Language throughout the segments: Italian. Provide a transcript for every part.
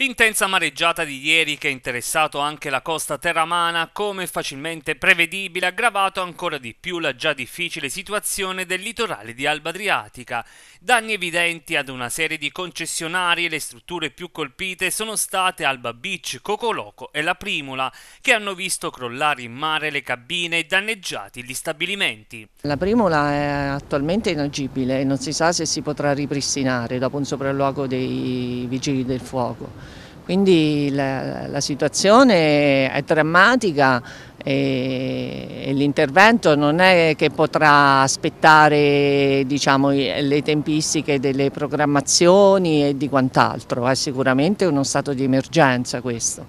L'intensa mareggiata di ieri che ha interessato anche la costa terramana, come facilmente prevedibile, ha aggravato ancora di più la già difficile situazione del litorale di Alba Adriatica. Danni evidenti ad una serie di concessionari e le strutture più colpite sono state Alba Beach, Cocoloco e La Primula, che hanno visto crollare in mare le cabine e danneggiati gli stabilimenti. La Primula è attualmente inagibile e non si sa se si potrà ripristinare dopo un sopralluogo dei vigili del fuoco. Quindi la, la situazione è drammatica e, e l'intervento non è che potrà aspettare diciamo, le tempistiche delle programmazioni e di quant'altro, è sicuramente uno stato di emergenza questo.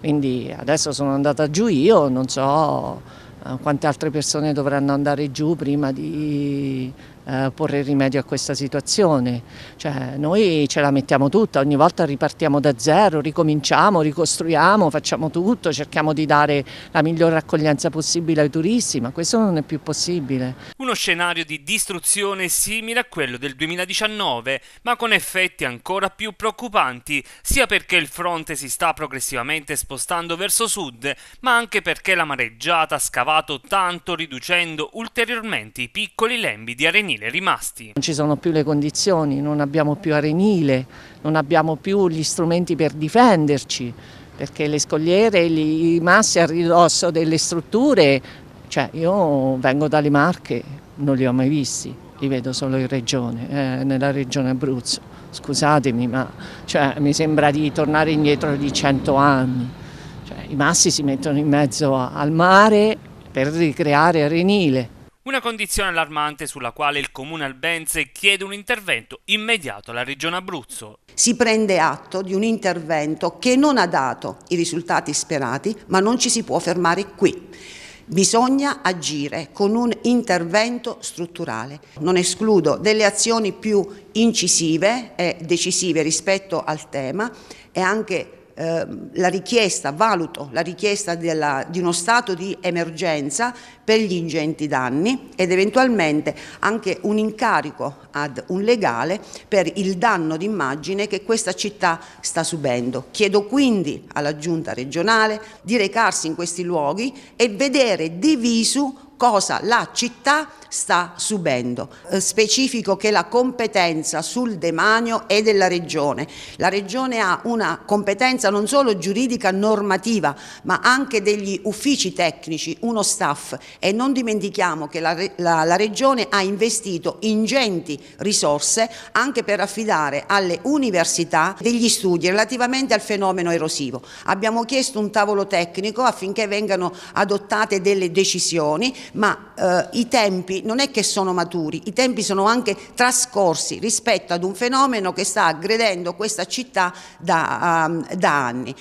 Quindi adesso sono andata giù io, non so eh, quante altre persone dovranno andare giù prima di eh, porre rimedio a questa situazione. Cioè, noi ce la mettiamo tutta, ogni volta ripartiamo da zero, ricominciamo, ricostruiamo, facciamo tutto, cerchiamo di dare la migliore accoglienza possibile ai turisti, ma questo non è più possibile. Uno scenario di distruzione simile a quello del 2019, ma con effetti ancora più preoccupanti, sia perché il fronte si sta progressivamente spostando verso sud, ma anche perché la mareggiata ha scavato tanto riducendo ulteriormente i piccoli lembi di arenina femminile rimasti. Non ci sono più le condizioni, non abbiamo più arenile, non abbiamo più gli strumenti per difenderci, perché le scogliere, i massi a ridosso delle strutture, cioè io vengo dalle Marche, non li ho mai visti, li vedo solo in regione, eh, nella regione Abruzzo, scusatemi ma cioè, mi sembra di tornare indietro di cento anni, cioè, i massi si mettono in mezzo al mare per ricreare arenile. Una condizione allarmante sulla quale il comune albense chiede un intervento immediato alla regione Abruzzo. Si prende atto di un intervento che non ha dato i risultati sperati, ma non ci si può fermare qui. Bisogna agire con un intervento strutturale. Non escludo delle azioni più incisive e decisive rispetto al tema e anche Ehm, la richiesta, valuto la richiesta della, di uno stato di emergenza per gli ingenti danni ed eventualmente anche un incarico ad un legale per il danno d'immagine che questa città sta subendo. Chiedo quindi alla giunta regionale di recarsi in questi luoghi e vedere diviso cosa la città sta subendo. Eh, specifico che la competenza sul demanio è della Regione. La Regione ha una competenza non solo giuridica normativa, ma anche degli uffici tecnici, uno staff e non dimentichiamo che la, la, la Regione ha investito ingenti risorse anche per affidare alle università degli studi relativamente al fenomeno erosivo. Abbiamo chiesto un tavolo tecnico affinché vengano adottate delle decisioni ma eh, i tempi non è che sono maturi, i tempi sono anche trascorsi rispetto ad un fenomeno che sta aggredendo questa città da, um, da anni.